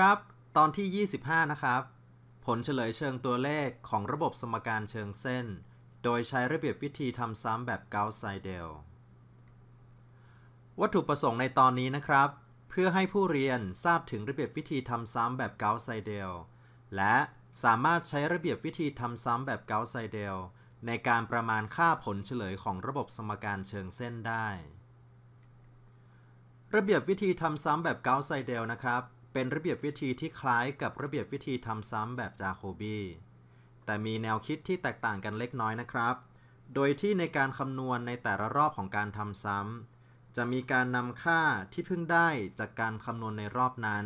ครับ ตอนที่ 25 นะครับผลเฉลยเชิงตัวเลขของระบบสมการเชิงเส้น โดยใช้ระเบียบวิธีทำซ้ำแบบเกาส์ไซเดล วัตถุประสงค์ในตอนนี้นะครับ เพื่อให้ผู้เรียนทราบถึงระเบียบวิธีทำซ้ำแบบเกาส์ไซเดล และสามารถใช้ระเบียบวิธีทำซ้ำแบบเกาส์ไซเดล ในการประมาณค่าผลเฉลยของระบบสมการเชิงเส้นได้ ระเบียบวิธีทำซ้ำแบบเกาส์ไซเดลนะครับเป็นระเบียบวิธีที่คล้ายกับระเบียบวิธีทำซ้ำแบบจาโคบี แต่มีแนวคิดที่แตกต่างกันเล็กน้อยนะครับ โดยที่ในการคำนวณในแต่ละรอบของการทำซ้ำจะมีการนำค่าที่เพิ่งได้จากการคำนวณในรอบนั้น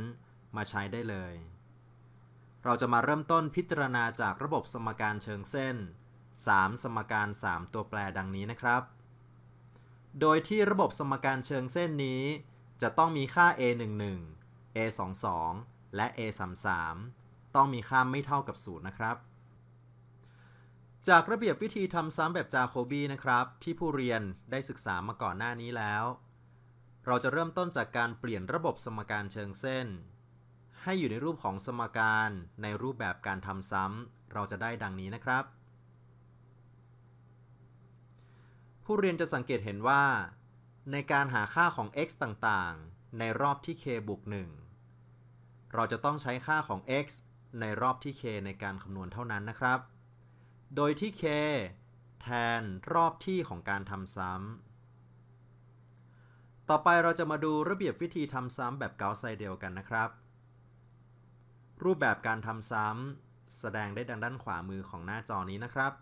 มาใช้ได้เลย เราจะมาเริ่มต้นพิจารณาจากระบบสมการเชิงเส้น 3 สมการ 3 ตัวแปรดังนี้นะครับ โดยที่ระบบสมการเชิงเส้นนี้ จะต้องมีค่า a 1 1 a22 และ a33 ต้องมีค่าไม่เท่ากับ 0 นะครับ จากระเบียบวิธีทำซ้ำแบบจาโคบีนะครับ ที่ผู้เรียนได้ศึกษามาก่อนหน้านี้แล้ว เราจะเริ่มต้นจากการเปลี่ยนระบบสมการเชิงเส้น ให้อยู่ในรูปของสมการในรูปแบบการทำซ้ำเราจะได้ดังนี้นะครับ ผู้เรียนจะสังเกตเห็นว่า ในการหาค่าของ x ต่าง ๆ ในรอบที่ k บวก1เราจะต้องใช้ค่าของ x ในรอบที่ k ในการคำนวณเท่านั้นนะครับ โดยที่ k แทนรอบที่ของการทำซ้ำ ต่อไปเราจะมาดูระเบียบวิธีทำซ้ำแบบเกาไซเดลกันนะครับ รูปแบบการทำซ้ำ แสดงได้ดังด้านขวามือของหน้าจอนี้นะครับ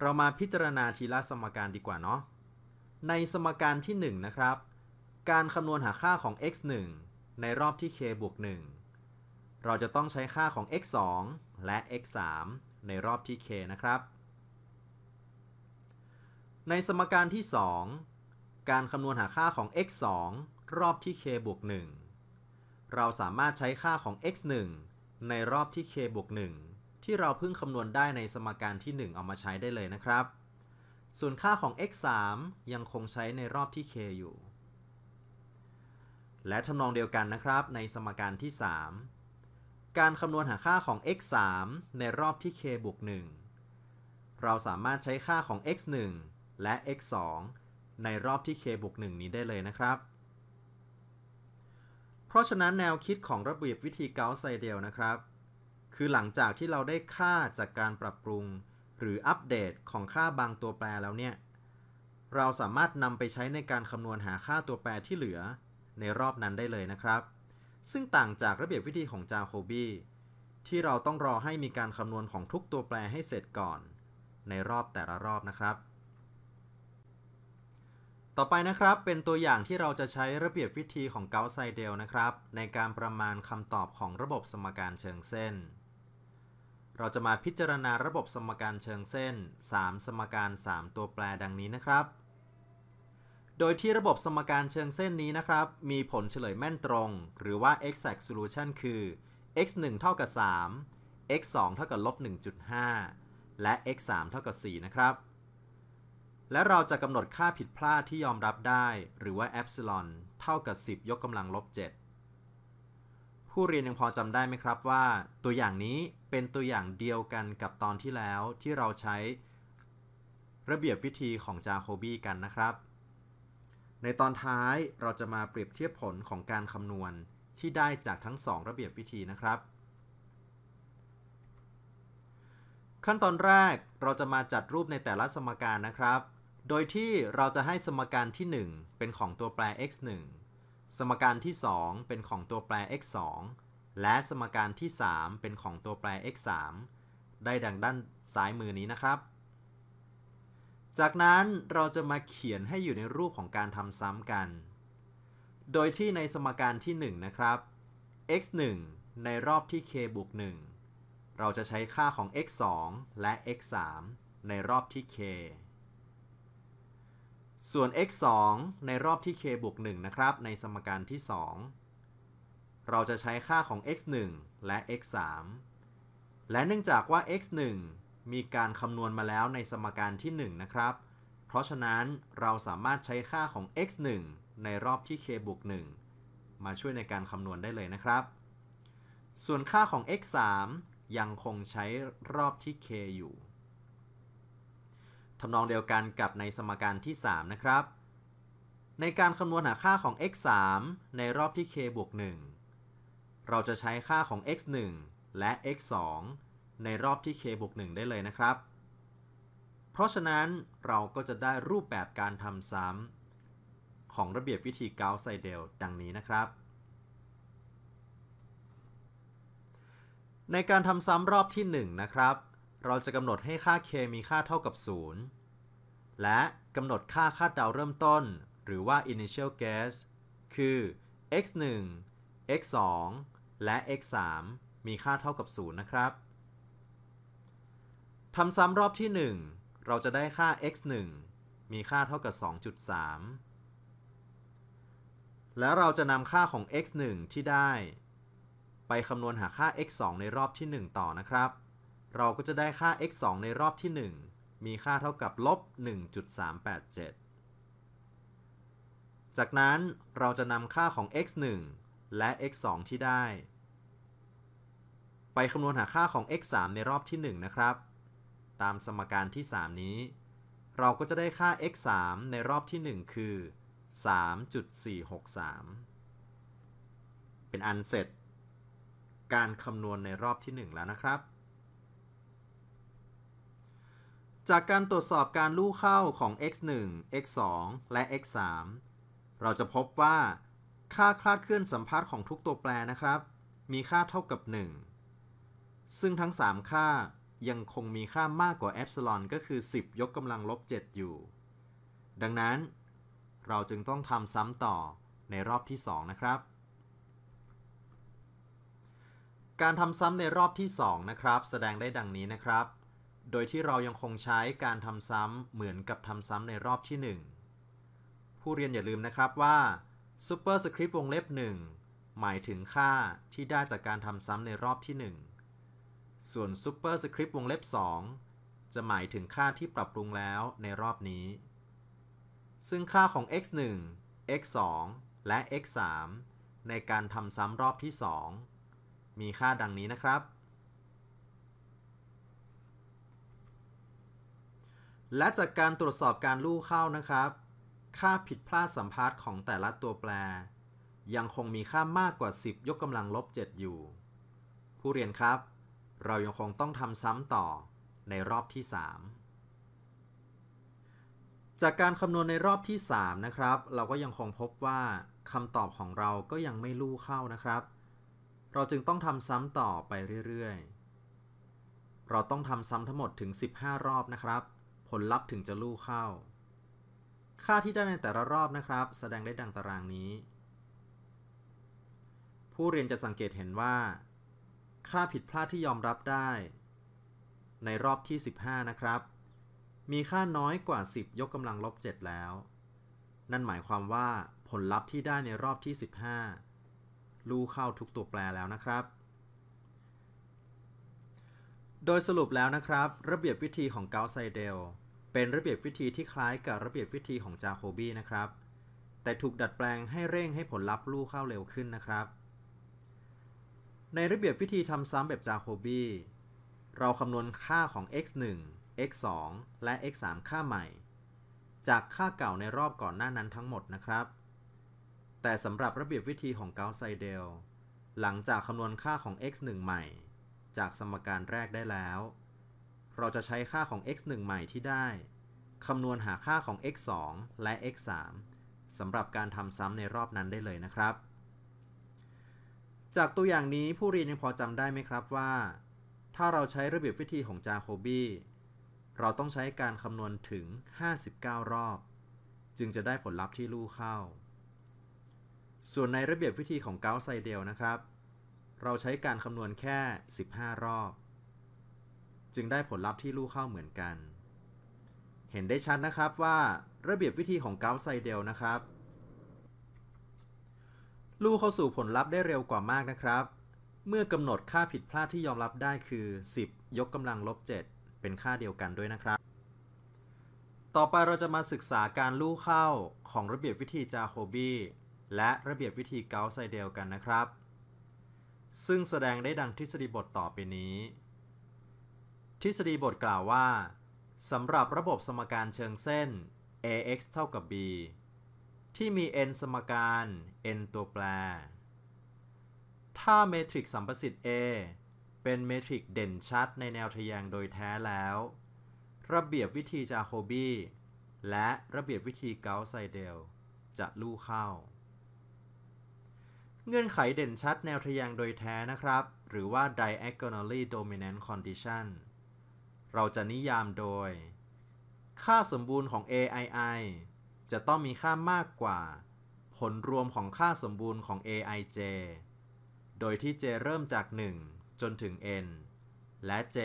เรามาพิจารณาทีละสมการดีกว่าเนาะ ในสมการที่ 1 นะครับ การคำนวณหาค่าของ x 1ในรอบที่ k บวก1เราจะต้องใช้ค่าของ x 2และ x 3ในรอบที่ k นะครับ ในสมการที่ 2 การคำนวณหาค่าของ x 2รอบที่ k บวก1เราสามารถใช้ค่าของ x 1ในรอบที่ k บวก1ที่เราเพิ่งคำนวณได้ในสมการที่ 1 เอามาใช้ได้เลยนะครับ ส่วนค่าของ x 3ยังคงใช้ในรอบที่ k อยู่และทำนองเดียวกันนะครับในสมการที่ 3 การคำนวณหาค่าของ x 3ในรอบที่ k บวก1เราสามารถใช้ค่าของ x 1และ x 2ในรอบที่ k บวก1นี้ได้เลยนะครับ เพราะฉะนั้นแนวคิดของระเบียบวิธีเกาส์ไซเดลนะครับ คือหลังจากที่เราได้ค่าจากการปรับปรุง หรืออัปเดตของค่าบางตัวแปรแล้วเนี่ยเราสามารถนำไปใช้ในการคำนวณหาค่าตัวแปรที่เหลือในรอบนั้นได้เลยนะครับ ซึ่งต่างจากระเบียบวิธีของจาโคบีที่เราต้องรอให้มีการคำนวณของทุกตัวแปรให้เสร็จก่อน ในรอบแต่ละรอบนะครับ ต่อไปนะครับเป็นตัวอย่างที่เราจะใช้ระเบียบวิธีของเกาไซเดลนะครับ ในการประมาณคำตอบของระบบสมการเชิงเส้น เราจะมาพิจารณาระบบสมการเชิงเส้น 3 สมการ 3 ตัวแปรดังนี้นะครับโดยที่ระบบสมการเชิงเส้นนี้นะครับ มีผลเฉลยแม่นตรง หรือว่า exact solution คือ x 1เท่ากับ 3 x 2เท่ากับ ลบ 1.5 และ x 3เท่ากับ 4 นะครับ และเราจะกำหนดค่าผิดพลาดที่ยอมรับได้ หรือว่าเอ s ซิลอนเท่ากับ 10 ยกกำลังลบ 7 ผู้เรียนยังพอจำได้ไหมครับว่า ตัวอย่างนี้เป็นตัวอย่างเดียวกันกับตอนที่แล้วที่เราใช้ระเบียบวิธีของจาโคบีกันนะครับในตอนท้ายเราจะมาเปรียบเทียบผลของการคำนวณที่ได้จากทั้ง2ระเบียบวิธีนะครับ ขั้นตอนแรกเราจะมาจัดรูปในแต่ละสมการนะครับ โดยที่เราจะให้สมการที่ 1 เป็นของตัวแปร x 1สมการที่ 2 เป็นของตัวแปร x 2และสมการที่ 3 เป็นของตัวแปร x 3ได้ดังด้านซ้ายมือนี้นะครับจากนั้นเราจะมาเขียนให้อยู่ในรูปของการทำซ้ำกัน โดยที่ในสมการที่ 1 นะครับ x 1ในรอบที่ k บวก1เราจะใช้ค่าของ x 2และ x 3ในรอบที่ k ส่วน x 2ในรอบที่ k บวก1นะครับในสมการที่ 2 เราจะใช้ค่าของ x 1และ x 3และเนื่องจากว่า x 1มีการคำนวณมาแล้วในสมการที่ 1 นะครับ เพราะฉะนั้นเราสามารถใช้ค่าของ x 1ในรอบที่ k บวก1มาช่วยในการคำนวณได้เลยนะครับ ส่วนค่าของ x 3ยังคงใช้รอบที่ k อยู่ทำนองเดียวกันกับในสมการที่ 3 นะครับ ในการคำนวณหาค่าของ x 3ในรอบที่ k บวก1เราจะใช้ค่าของ x 1และ x 2ในรอบที่ k บวก1 ได้เลยนะครับ เพราะฉะนั้นเราก็จะได้รูปแบบการทำซ้ำของระเบียบวิธีกาไซเดลดังนี้นะครับ ในการทำซ้ำรอบที่ 1 นะครับ เราจะกำหนดให้ค่า k มีค่าเท่ากับ 0 และกำหนดค่าคาดเดาเริ่มต้น หรือว่า initial guess คือ x 1 x 2และ x 3มีค่าเท่ากับ 0 นะครับทำซ้ำรอบที่ 1 เราจะได้ค่า x 1มีค่าเท่ากับ 2.3 แล้วเราจะนำค่าของ x 1ที่ได้ ไปคำนวณหาค่า x 2ในรอบที่ 1 ต่อนะครับ เราก็จะได้ค่า x 2ในรอบที่ 1 มีค่าเท่ากับลบ1.387 จากนั้นเราจะนำค่าของ x 1และ x 2ที่ได้ ไปคำนวณหาค่าของ x 3ในรอบที่ 1 นะครับตามสมการที่ 3 นี้ เราก็จะได้ค่า x 3ในรอบที่ 1 คือ 3.463 เป็นอันเสร็จ การคำนวณในรอบที่ 1 แล้วนะครับ จากการตรวจสอบการลู่เข้าของ x 1 x 2และ x 3เราจะพบว่า ค่าคลาดเคลื่อนสัมพัทธ์ของทุกตัวแปรนะครับ มีค่าเท่ากับ 1 ซึ่งทั้ง 3 ค่ายังคงมีค่ามากกว่าเอฟซิลอนก็คือ 10 ยกกำลังลบ 7 อยู่ ดังนั้น เราจึงต้องทำซ้ำต่อในรอบที่ 2 นะครับ การทำซ้ำในรอบที่ 2 นะครับ แสดงได้ดังนี้นะครับ โดยที่เรายังคงใช้การทำซ้ำเหมือนกับทำซ้ำในรอบที่ 1 ผู้เรียนอย่าลืมนะครับว่าซูเปอร์สคริปต์วงเล็บ1 หมายถึงค่าที่ได้จากการทำซ้ำในรอบที่ 1ส่วนซูเปอร์สคริปต์วงเล็บ 2 จะหมายถึงค่าที่ปรับปรุงแล้วในรอบนี้ ซึ่งค่าของ x 1 x 2และ x 3ในการทำซ้ำรอบที่ 2 มีค่าดังนี้นะครับ และจากการตรวจสอบการลู่เข้านะครับ ค่าผิดพลาดสัมพาร์ของแต่ละตัวแปร ยังคงมีค่ามากกว่า 10 ยกกำลังลบ7อยู่ ผู้เรียนครับเรายังคงต้องทำซ้ำต่อในรอบที่ 3 จากการคำนวณในรอบที่ 3 นะครับ เราก็ยังคงพบว่าคำตอบของเราก็ยังไม่ลู่เข้านะครับ เราจึงต้องทำซ้ำต่อไปเรื่อย ๆ เราต้องทำซ้ำทั้งหมดถึง 15 รอบนะครับ ผลลัพธ์ถึงจะลู่เข้า ค่าที่ได้ในแต่ละรอบนะครับ แสดงได้ดังตารางนี้ ผู้เรียนจะสังเกตเห็นว่าค่าผิดพลาดที่ยอมรับได้ ในรอบที่ 15 นะครับ มีค่าน้อยกว่า 10 ยกกำลังลบ 7 แล้ว นั่นหมายความว่าผลลัพธ์ที่ได้ในรอบที่ 15ลูเข้าทุกตัวแปรแล้วนะครับ โดยสรุปแล้วนะครับ ระเบียบวิธีของเกาไซเดลเป็นระเบียบวิธีที่คล้ายกับระเบียบวิธีของจาโคบีนะครับ แต่ถูกดัดแปลงให้เร่งให้ผลลัพธ์ลูเข้าเร็วขึ้นนะครับในระเบียบวิธีทำซ้ำแบบจาโคบีเราคำนวณค่าของ x 1 x 2และ x 3ค่าใหม่ จากค่าเก่าในรอบก่อนหน้านั้นทั้งหมดนะครับ แต่สำหรับระเบียบวิธีของเกาไซเดล หลังจากคำนวณค่าของ x 1ใหม่ จากสมการแรกได้แล้ว เราจะใช้ค่าของ x 1ใหม่ที่ได้คำนวณหาค่าของ x 2และ x 3สำหรับการทำซ้ำในรอบนั้นได้เลยนะครับจากตัวอย่างนี้ผู้เรียนยังพอจำได้ไหมครับว่า ถ้าเราใช้ระเบียบวิธีของจาโคบีเราต้องใช้การคำนวณถึง 59 รอบ จึงจะได้ผลลัพธ์ที่ลู่เข้า ส่วนในระเบียบวิธีของเกาไซเดลนะครับ เราใช้การคำนวณแค่ 15 รอบ จึงได้ผลลัพธ์ที่ลู่เข้าเหมือนกัน เห็นได้ชัดนะครับว่าระเบียบวิธีของเกาไซเดลนะครับลู่เข้าสู่ผลลัพธ์ได้เร็วกว่ามากนะครับ เมื่อกำหนดค่าผิดพลาดที่ยอมรับได้คือ 10 ยกกำลังลบ 7 เป็นค่าเดียวกันด้วยนะครับ ต่อไปเราจะมาศึกษาการลู่เข้าของระเบียบวิธีจาโคบีและระเบียบวิธีเกาไซเดลกันนะครับ ซึ่งแสดงได้ดังทฤษฎีบทต่อไปนี้ ทฤษฎีบทกล่าวว่าสำหรับระบบสมการเชิงเส้น ax เท่ากับ b ที่มี n สมการ n ตัวแปร ถ้าเมทริกสัมประสิทธิ์ A เป็นเมทริกเด่นชัดในแนวทแยงโดยแท้แล้ว ระเบียบวิธีจาโคบีและระเบียบวิธีเกาไซเดล จะลู่เข้า เงื่อนไขเด่นชัดแนวทแยงโดยแท้นะครับ หรือว่า diagonally dominant condition เราจะนิยามโดย ค่าสมบูรณ์ของ AII จะต้องมีค่ามากกว่า ผลรวมของค่าสมบูรณ์ของ aij โดยที่ j เริ่มจาก 1 จนถึง n และ j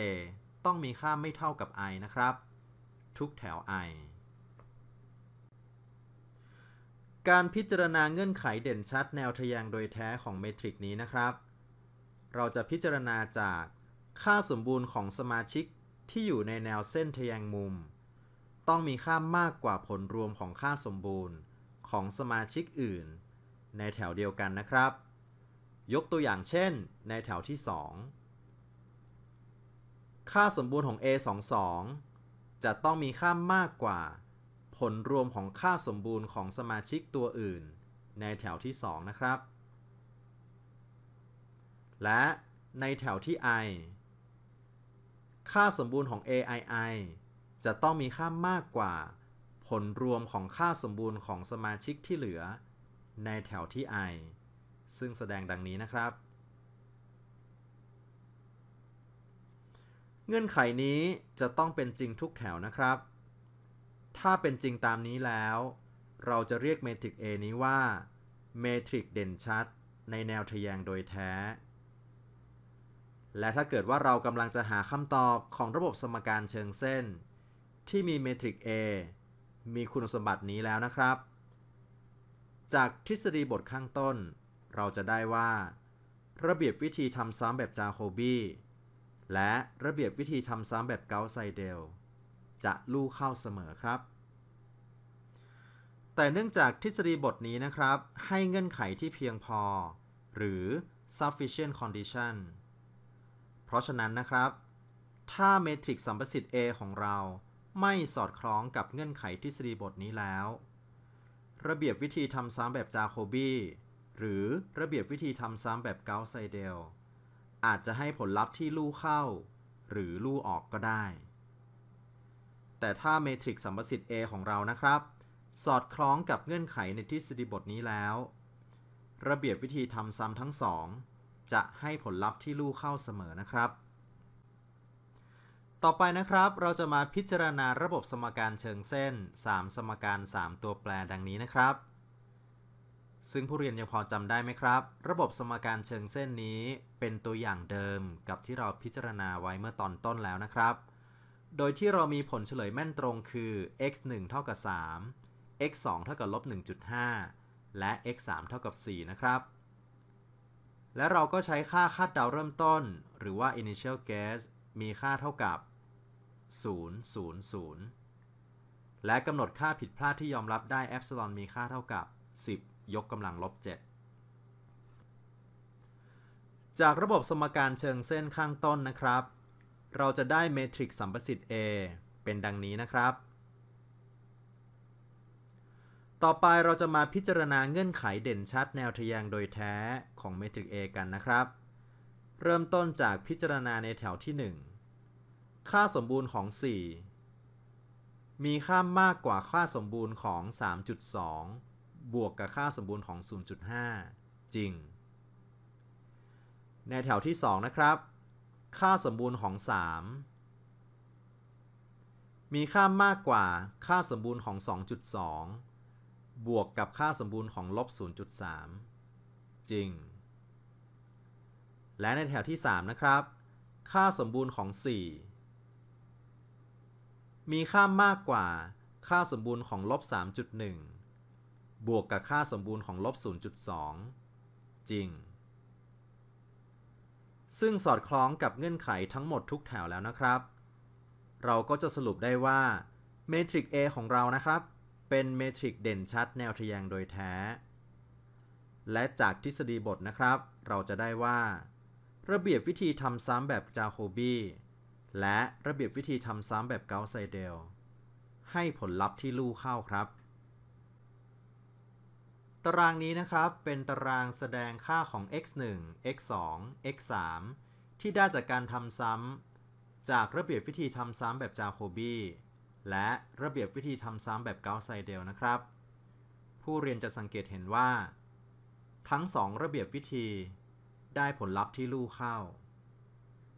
ต้องมีค่าไม่เท่ากับ i นะครับ ทุกแถว i การพิจารณาเงื่อนไขเด่นชัดแนวทะยงโดยแท้ของเมทริกนี้นะครับ เราจะพิจารณาจากค่าสมบูรณ์ของสมาชิกที่อยู่ในแนวเส้นทะยงมุมต้องมีค่ามากกว่าผลรวมของค่าสมบูรณ์ของสมาชิกอื่น ในแถวเดียวกันนะครับ ยกตัวอย่างเช่น ในแถวที่ 2 ค่าสมบูรณ์ของ A22 จะต้องมีค่ามากกว่า ผลรวมของค่าสมบูรณ์ของสมาชิกตัวอื่น ในแถวที่ 2 นะครับ และในแถวที่ i ค่าสมบูรณ์ของ AII จะต้องมีค่ามากกว่า ผลรวมของค่าสมบูรณ์ของสมาชิกที่เหลือ ในแถวที่ i ซึ่งแสดงดังนี้นะครับ เงื่อนไขนี้จะต้องเป็นจริงทุกแถวนะครับ ถ้าเป็นจริงตามนี้แล้ว เราจะเรียกเมทริก A นี้ว่าเมทริกเด่นชัดในแนวทแยงโดยแท้ และถ้าเกิดว่าเรากำลังจะหาคำตอบของระบบสมการเชิงเส้นที่มีเมทริก A มีคุณสมบัตินี้แล้วนะครับ จากทฤษฎีบทข้างต้น เราจะได้ว่าระเบียบวิธีทำซ้ำแบบจาโคบีและระเบียบวิธีทำซ้ำแบบเกาไซเดล จะลู่เข้าเสมอครับ แต่เนื่องจากทฤษฎีบทนี้นะครับ ให้เงื่อนไขที่เพียงพอ หรือ sufficient condition เพราะฉะนั้นนะครับ ถ้าเมทริกสัมประสิทธิ์ A ของเราไม่สอดคล้องกับเงื่อนไขทฤษฎีบทนี้แล้ว ระเบียบวิธีทำซ้ำแบบจาโคบีหรือระเบียบวิธีทำซ้ำแบบเกาไซเดล อาจจะให้ผลลัพธ์ที่ลู่เข้า หรือลู่ออกก็ได้ แต่ถ้าเมทริกสัมประสิทธิ์ A ของเรานะครับ สอดคล้องกับเงื่อนไขในทฤษฎีบทนี้แล้ว ระเบียบวิธีทำซ้ำทั้งสองจะให้ผลลัพธ์ที่ลู่เข้าเสมอนะครับต่อไปนะครับ เราจะมาพิจารณาระบบสมการเชิงเส้น 3 สมการ 3 ตัวแปรดังนี้นะครับ ซึ่งผู้เรียนยังพอจำได้ไหมครับ ระบบสมการเชิงเส้นนี้เป็นตัวอย่างเดิมกับที่เราพิจารณาไว้เมื่อตอนต้นแล้วนะครับ โดยที่เรามีผลเฉลยแม่นตรงคือ x 1เท่ากับ3 x 2เท่ากับลบ1.5และ x 3เท่ากับ4นะครับ และเราก็ใช้ค่าคาดเดาเริ่มต้น หรือว่า initial guess มีค่าเท่ากับ000 และกำหนดค่าผิดพลาดที่ยอมรับได้ออซนมีค่าเท่ากับ 10 ยกกำลังลบ 7 จากระบบสมการเชิงเส้นข้างต้นนะครับ เราจะได้เมทริกซ์สัมประสิทธิ์ A เป็นดังนี้นะครับ ต่อไปเราจะมาพิจารณาเงื่อนไขเด่นชัดแนวทแยงโดยแท้ของเมทริกซ์ A กันนะครับ เริ่มต้นจากพิจารณาในแถวที่ 1ค่าสมบูรณ์ของ 4 มีค่ามากกว่าค่าสมบูรณ์ของ 3.2 บวกกับค่าสมบูรณ์ของ 0.5 จริง ในแถวที่ 2 นะครับ ค่าสมบูรณ์ของ 3 มีค่ามากกว่าค่าสมบูรณ์ของ 2.2 บวกกับค่าสมบูรณ์ของลบ 0.3จริง และในแถวที่ 3 นะครับ ค่าสมบูรณ์ของ 4มีค่ามากกว่าค่าสมบูรณ์ของลบ3.1 บวกกับค่าสมบูรณ์ของลบ0.2จริง ซึ่งสอดคล้องกับเงื่อนไขทั้งหมดทุกแถวแล้วนะครับ เราก็จะสรุปได้ว่าเมทริก A ของเรานะครับ เป็นเมทริกเด่นชัดแนวทแยงโดยแท้ และจากทฤษฎีบทนะครับ เราจะได้ว่า ระเบียบวิธีทำซ้ำแบบจาโคบีและระเบียบวิธีทำซ้ำแบบเกาไซเดลให้ผลลัพธ์ที่ลู่เข้าครับ ตารางนี้นะครับเป็นตารางแสดงค่าของ x 1 x 2 x 3ที่ได้จากการทำซ้ำจากระเบียบวิธีทำซ้ำแบบจาโคบีและระเบียบวิธีทำซ้ำแบบเกาไซเดลนะครับ ผู้เรียนจะสังเกตเห็นว่า ทั้งสองระเบียบวิธี ได้ผลลัพธ์ที่ลู่เข้า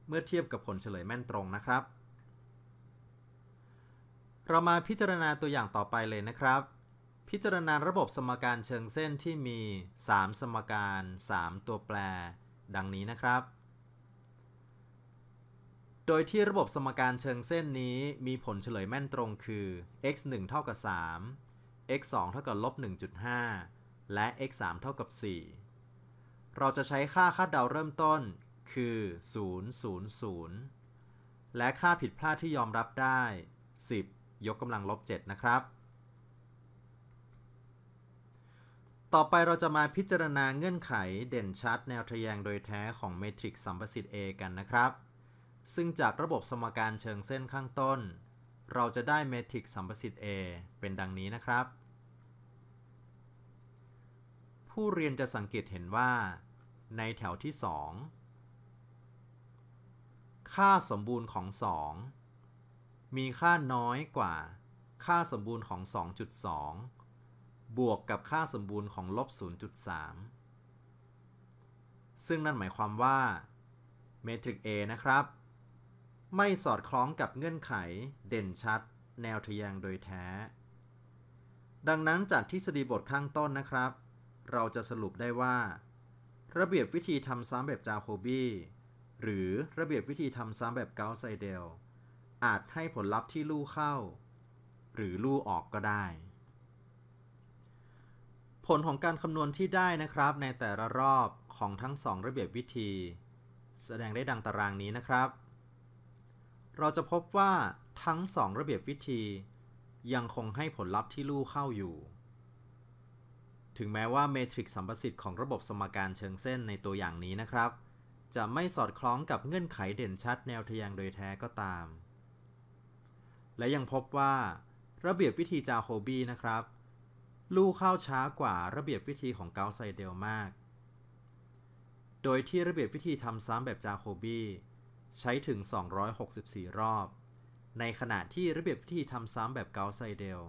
เมื่อเทียบกับผลเฉลยแม่นตรงนะครับ เรามาพิจารณาตัวอย่างต่อไปเลยนะครับ พิจารณาระบบสมการเชิงเส้นที่มี 3 สมการ 3 ตัวแปร ดังนี้นะครับ โดยที่ระบบสมการเชิงเส้นนี้มีผลเฉลยแม่นตรงคือ x 1เท่ากับ3 x 2เท่ากับลบ1.5 และ x 3เท่ากับ4เราจะใช้ค่าคาดเดาเริ่มต้นคือ000และค่าผิดพลาดที่ยอมรับได้ 10 ยกกำลังลบ7นะครับ ต่อไปเราจะมาพิจารณาเงื่อนไขเด่นชัด แนวทะแยงโดยแท้ของเมทริกซ์สัมประสิทธิ์ A กันนะครับ ซึ่งจากระบบสมการเชิงเส้นข้างต้น เราจะได้เมทริกซ์สัมประสิทธิ์ A เป็นดังนี้นะครับ ผู้เรียนจะสังเกตเห็นว่า ในแถวที่ 2ค่าสมบูรณ์ของ 2 มีค่าน้อยกว่า ค่าสมบูรณ์ของ 2.2 บวกกับค่าสมบูรณ์ของ ลบ 0.3 ซึ่งนั่นหมายความว่า เมตริก A นะครับ ไม่สอดคล้องกับเงื่อนไข เด่นชัด แนวทะแยงโดยแท้ ดังนั้นจากทฤษฎีบทข้างต้นนะครับ เราจะสรุปได้ว่า ระเบียบวิธีทำซ้ำแบบจาโคบีหรือระเบียบวิธีทำซ้ำแบบเกาไซเดล อาจให้ผลลัพธ์ที่ลู่เข้า หรือลู่ออกก็ได้ ผลของการคำนวณที่ได้นะครับในแต่ละรอบของทั้งสองระเบียบวิธี แสดงได้ดังตารางนี้นะครับ เราจะพบว่าทั้งสองระเบียบวิธี ยังคงให้ผลลัพธ์ที่ลู่เข้าอยู่ ถึงแม้ว่าเมทริกซ์สัมประสิทธิ์ของระบบสมการเชิงเส้นในตัวอย่างนี้นะครับจะไม่สอดคล้องกับเงื่อนไขเด่นชัดแนวทยางโดยแท้ก็ตาม และยังพบว่าระเบียบวิธีจาโคบีนะครับลู่เข้าช้ากว่าระเบียบวิธีของเกาไซเดลมาก โดยที่ระเบียบวิธีทำซ้ำแบบจาโคบีใช้ถึง 264 รอบ ในขณะที่ระเบียบวิธีทำซ้ำแบบเกาไซเดล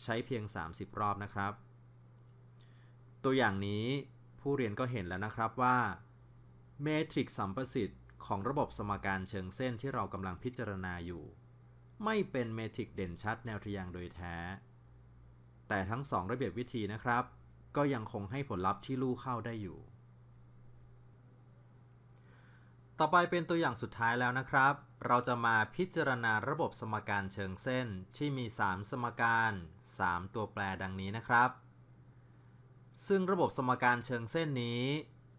ใช้เพียง 30 รอบนะครับ ตัวอย่างนี้ผู้เรียนก็เห็นแล้วนะครับว่าเมทริกสัมประสิทธิ์ของระบบสมการเชิงเส้นที่เรากำลังพิจารณาอยู่ ไม่เป็นเมทริกเด่นชัดแนวทียางโดยแท้แต่ทั้งสองระเบียบวิธีนะครับ ก็ยังคงให้ผลลัพธ์ที่ลู่เข้าได้อยู่ ต่อไปเป็นตัวอย่างสุดท้ายแล้วนะครับ เราจะมาพิจารณาระบบสมการเชิงเส้นที่มี 3 สมการ 3 ตัวแปรดังนี้นะครับ ซึ่งระบบสมการเชิงเส้นนี้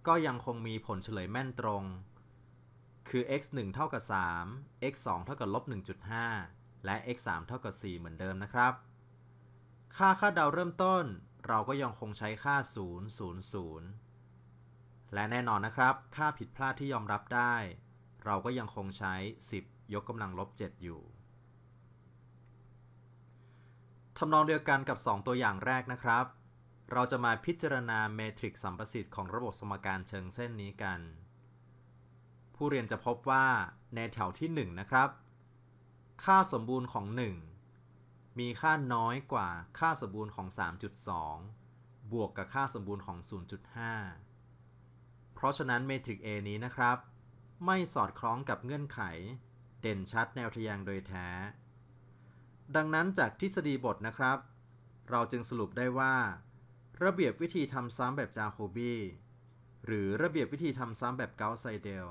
ก็ยังคงมีผลเฉลยแม่นตรง คือ x 1เท่ากับ 3 x 2เท่ากับลบ1.5 และ x 3เท่ากับ 4 เหมือนเดิมนะครับ ค่าค่าเดาเริ่มต้น เราก็ยังคงใช้ค่า0 0 0 และแน่นอนนะครับ ค่าผิดพลาดที่ยอมรับได้ เราก็ยังคงใช้ 10 ยกกำลังลบ 7 อยู่ทำนองเดียวกันกับ 2 ตัวอย่างแรกนะครับเราจะมาพิจารณาเมทริกสัมประสิทธิ์ของระบบสมการเชิงเส้นนี้กัน ผู้เรียนจะพบว่า ในแถวที่ 1 นะครับ ค่าสมบูรณ์ของ 1 มีค่าน้อยกว่าค่าสมบูรณ์ของ 3.2 บวกกับค่าสมบูรณ์ของ 0.5 เพราะฉะนั้นเมทริก A นี้นะครับ ไม่สอดคล้องกับเงื่อนไข เด่นชัดแนวทะยางโดยแท้ ดังนั้นจากทฤษฎีบทนะครับ เราจึงสรุปได้ว่าระเบียบวิธีทำซ้ำแบบจาโคบีหรือระเบียบวิธีทำซ้ำแบบเกาไซเดล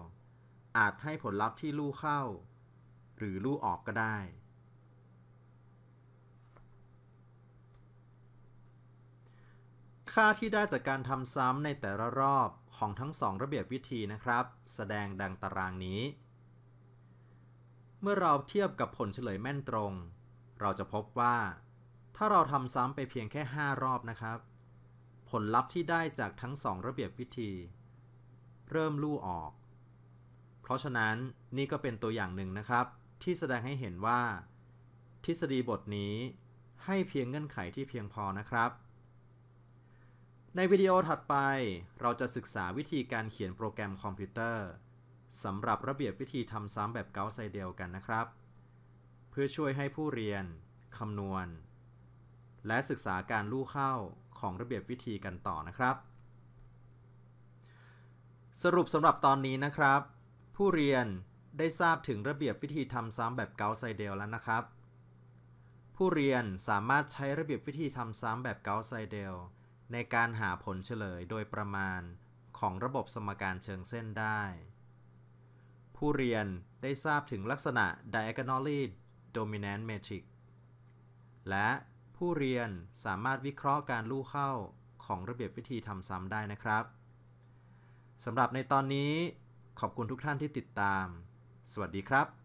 อาจให้ผลลัพธ์ที่ลู่เข้า หรือลู่ออกก็ได้ ค่าที่ได้จากการทำซ้ำในแต่ละรอบของทั้งสองระเบียบวิธีนะครับ แสดงดังตารางนี้ เมื่อเราเทียบกับผลเฉลยแม่นตรง เราจะพบว่า ถ้าเราทำซ้ำไปเพียงแค่ 5 รอบนะครับผลลัพธ์ที่ได้จากทั้งสองระเบียบวิธีเริ่มลู่ออก เพราะฉะนั้นนี่ก็เป็นตัวอย่างหนึ่งนะครับ ที่แสดงให้เห็นว่า ทฤษฎีบทนี้ให้เพียงเงื่อนไขที่เพียงพอนะครับ ในวิดีโอถัดไปเราจะศึกษาวิธีการเขียนโปรแกรมคอมพิวเตอร์สำหรับระเบียบวิธีทำซ้ำแบบเกาไซเดลกันนะครับ เพื่อช่วยให้ผู้เรียนคำนวณและศึกษาการลู่เข้าของระเบียบวิธีกันต่อนะครับ สรุปสำหรับตอนนี้นะครับ ผู้เรียนได้ทราบถึงระเบียบวิธีทำซ้ำแบบเกาไซเดลแล้วนะครับผู้เรียนสามารถใช้ระเบียบวิธีทำซ้ำแบบเกาไซเดล ในการหาผลเฉลยโดยประมาณของระบบสมการเชิงเส้นได้ ผู้เรียนได้ทราบถึงลักษณะ diagonally dominant matrix และผู้เรียนสามารถวิเคราะห์การลู่เข้าของระเบียบวิธีทำซ้ำได้นะครับสำหรับในตอนนี้ขอบคุณทุกท่านที่ติดตาม สวัสดีครับ